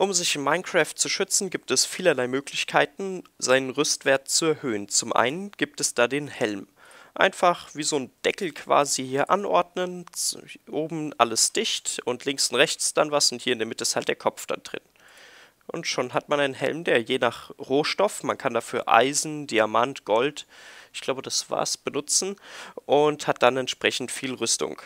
Um sich in Minecraft zu schützen, gibt es vielerlei Möglichkeiten, seinen Rüstwert zu erhöhen. Zum einen gibt es da den Helm. Einfach wie so ein Deckel quasi hier anordnen, oben alles dicht und links und rechts dann was und hier in der Mitte ist halt der Kopf dann drin. Und schon hat man einen Helm, der je nach Rohstoff, man kann dafür Eisen, Diamant, Gold, ich glaube das war's, benutzen und hat dann entsprechend viel Rüstung.